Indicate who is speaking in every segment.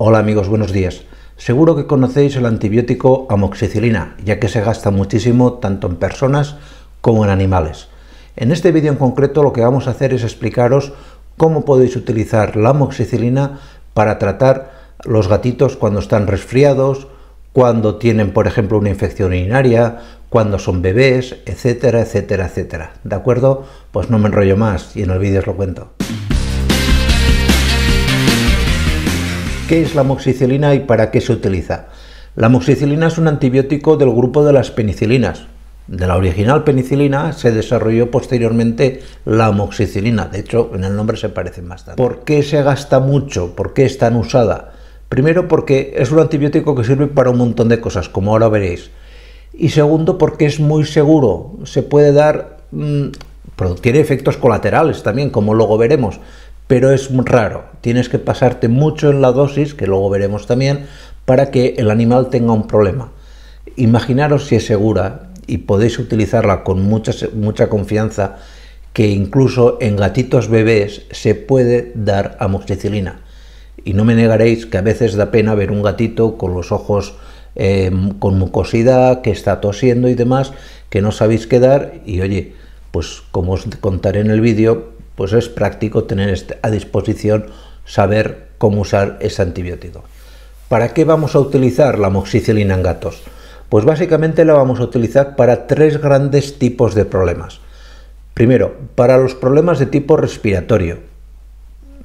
Speaker 1: Hola amigos, buenos días. Seguro que conocéis el antibiótico amoxicilina, ya que se gasta muchísimo tanto en personas como en animales. En este vídeo en concreto lo que vamos a hacer es explicaros cómo podéis utilizar la amoxicilina para tratar los gatitos cuando están resfriados, cuando tienen, por ejemplo, una infección urinaria, cuando son bebés, etcétera, etcétera, etcétera. ¿De acuerdo? Pues no me enrollo más y en el vídeo os lo cuento. ¿Qué es la moxicilina y para qué se utiliza? La moxicilina es un antibiótico del grupo de las penicilinas. De la original penicilina se desarrolló posteriormente la moxicilina. De hecho, en el nombre se parecen bastante. ¿Por qué se gasta mucho? ¿Por qué es tan usada? Primero, porque es un antibiótico que sirve para un montón de cosas, como ahora veréis. Y segundo, porque es muy seguro. Se puede dar mm, pero tiene efectos colaterales también, como luego veremos, pero es raro. Tienes que pasarte mucho en la dosis, que luego veremos también, para que el animal tenga un problema. Imaginaros si es segura y podéis utilizarla con mucha, mucha confianza, que incluso en gatitos bebés se puede dar amoxicilina. Y no me negaréis que a veces da pena ver un gatito con los ojos em, con mucosidad, que está tosiendo y demás, que no sabéis qué dar. Y oye, pues como os contaré en el vídeo, pues es práctico tener a disposición saber cómo usar ese antibiótico. ¿Para qué vamos a utilizar la moxicilina en gatos? Pues básicamente la vamos a utilizar para tres grandes tipos de problemas. Primero, para los problemas de tipo respiratorio.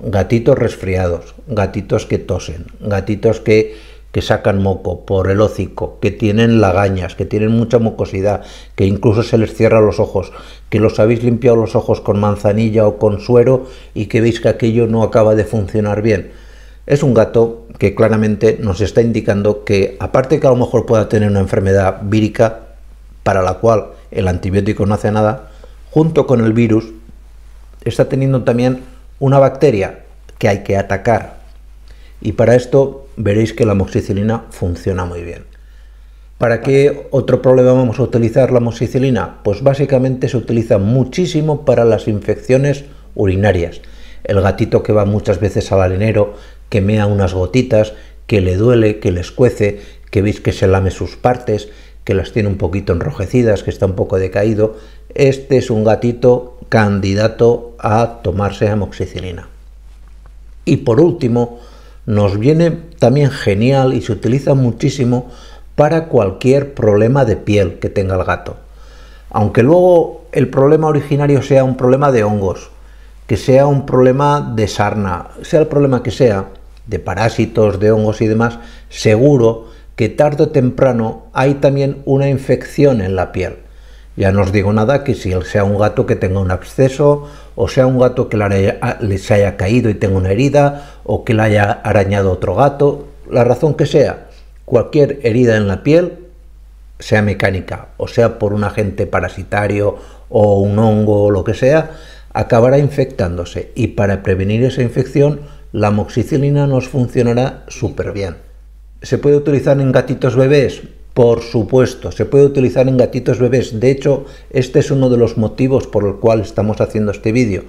Speaker 1: Gatitos resfriados, gatitos que tosen, gatitos que que sacan moco por el hocico, que tienen lagañas, que tienen mucha mucosidad, que incluso se les cierra los ojos, que los habéis limpiado los ojos con manzanilla o con suero y que veis que aquello no acaba de funcionar bien. Es un gato que claramente nos está indicando que, aparte que a lo mejor pueda tener una enfermedad vírica para la cual el antibiótico no hace nada, junto con el virus, está teniendo también una bacteria que hay que atacar y para esto veréis que la amoxicilina funciona muy bien. ¿Para qué otro problema vamos a utilizar la amoxicilina? Pues básicamente se utiliza muchísimo para las infecciones urinarias. El gatito que va muchas veces al arenero, que mea unas gotitas, que le duele, que le escuece, que veis que se lame sus partes, que las tiene un poquito enrojecidas, que está un poco decaído. Este es un gatito candidato a tomarse amoxicilina. Y por último, nos viene también genial y se utiliza muchísimo para cualquier problema de piel que tenga el gato. Aunque luego el problema originario sea un problema de hongos, que sea un problema de sarna, sea el problema que sea, de parásitos, de hongos y demás, seguro que tarde o temprano hay también una infección en la piel. Ya no os digo nada que si él sea un gato que tenga un absceso, o sea un gato que le haya caído y tenga una herida, o que le haya arañado otro gato, la razón que sea, cualquier herida en la piel, sea mecánica, o sea por un agente parasitario o un hongo o lo que sea, acabará infectándose y para prevenir esa infección la moxicilina nos funcionará súper bien. ¿Se puede utilizar en gatitos bebés? Por supuesto, se puede utilizar en gatitos bebés. De hecho, este es uno de los motivos por el cual estamos haciendo este vídeo,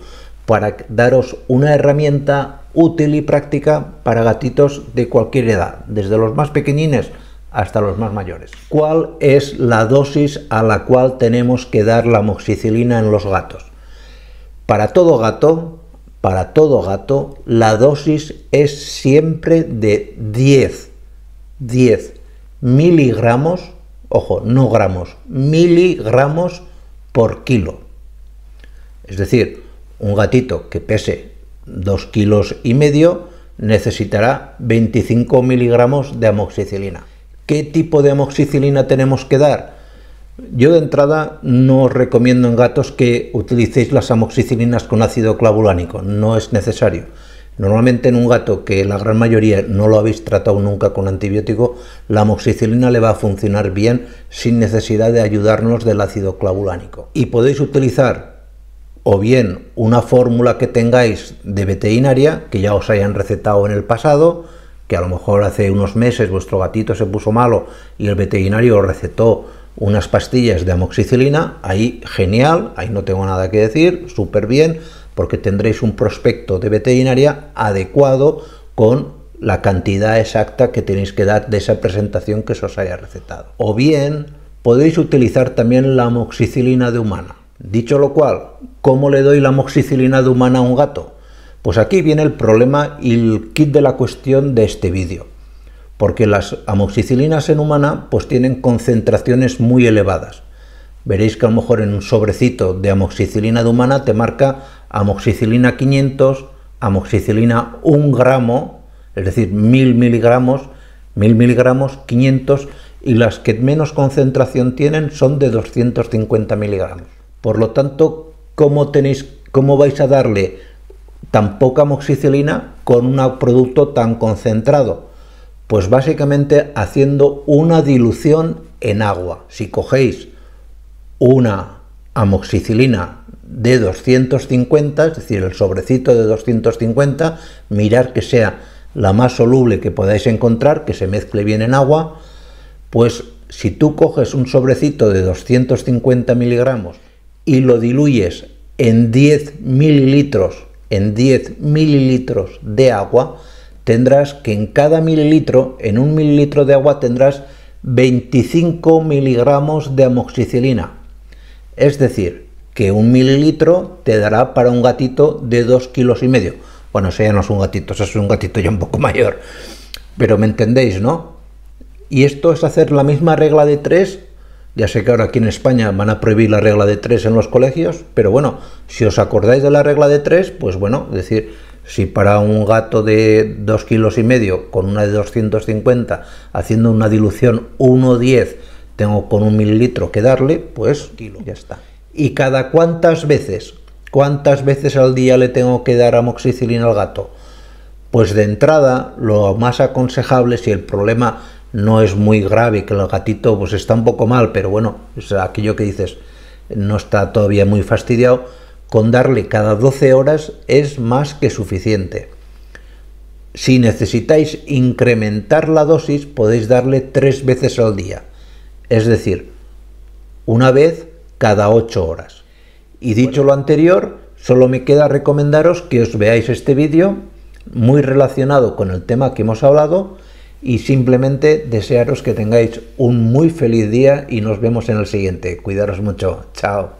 Speaker 1: para daros una herramienta útil y práctica para gatitos de cualquier edad, desde los más pequeñines hasta los más mayores. ¿Cuál es la dosis a la cual tenemos que dar la moxicilina en los gatos? Para todo gato, para todo gato, la dosis es siempre de 10. 10 miligramos, ojo, no gramos, miligramos por kilo. Es decir, un gatito que pese 2 kilos y medio necesitará 25 miligramos de amoxicilina. ¿Qué tipo de amoxicilina tenemos que dar? Yo de entrada no os recomiendo en gatos que utilicéis las amoxicilinas con ácido clavulánico, no es necesario Normalmente en un gato que la gran mayoría no lo habéis tratado nunca con antibiótico, la amoxicilina le va a funcionar bien sin necesidad de ayudarnos del ácido clavulánico. Y podéis utilizar o bien una fórmula que tengáis de veterinaria que ya os hayan recetado en el pasado, que a lo mejor hace unos meses vuestro gatito se puso malo y el veterinario recetó unas pastillas de amoxicilina, ahí genial, ahí no tengo nada que decir, súper bien, porque tendréis un prospecto de veterinaria adecuado con la cantidad exacta que tenéis que dar de esa presentación que se os haya recetado. O bien podéis utilizar también la amoxicilina de humana. Dicho lo cual, ¿cómo le doy la amoxicilina de humana a un gato? Pues aquí viene el problema y el kit de la cuestión de este vídeo. Porque las amoxicilinas en humana pues tienen concentraciones muy elevadas. Veréis que a lo mejor en un sobrecito de amoxicilina de humana te marca amoxicilina 500, amoxicilina 1 gramo, es decir, 1000 miligramos, 1000 miligramos, 500 y las que menos concentración tienen son de 250 miligramos. Por lo tanto, ¿cómo, tenéis, cómo vais a darle tan poca amoxicilina con un producto tan concentrado? Pues básicamente haciendo una dilución en agua. Si cogéis una amoxicilina de 250, es decir, el sobrecito de 250, mirar que sea la más soluble que podáis encontrar, que se mezcle bien en agua, pues si tú coges un sobrecito de 250 miligramos y lo diluyes en 10 mililitros, en 10 mililitros de agua, tendrás que en cada mililitro, en un mililitro de agua tendrás 25 miligramos de amoxicilina. Es decir, que un mililitro te dará para un gatito de dos kilos y medio. Bueno, ese ya no es un gatito, ese es un gatito ya un poco mayor. Pero me entendéis, ¿no? Y esto es hacer la misma regla de tres. Ya sé que ahora aquí en España van a prohibir la regla de tres en los colegios, pero bueno, si os acordáis de la regla de tres, pues bueno, es decir, si para un gato de dos kilos y medio con una de 250, haciendo una dilución 1,10, tengo con un mililitro que darle, pues ya está. ¿Y cada cuántas veces? ¿Cuántas veces al día le tengo que dar amoxicilina al gato? Pues de entrada, lo más aconsejable, si el problema no es muy grave, que el gatito pues está un poco mal, pero bueno, es aquello que dices, no está todavía muy fastidiado, con darle cada 12 horas es más que suficiente. Si necesitáis incrementar la dosis, podéis darle tres veces al día. Es decir, una vez cada 8 horas. Y dicho lo anterior, solo me queda recomendaros que os veáis este vídeo muy relacionado con el tema que hemos hablado y simplemente desearos que tengáis un muy feliz día y nos vemos en el siguiente. Cuidaros mucho. Chao.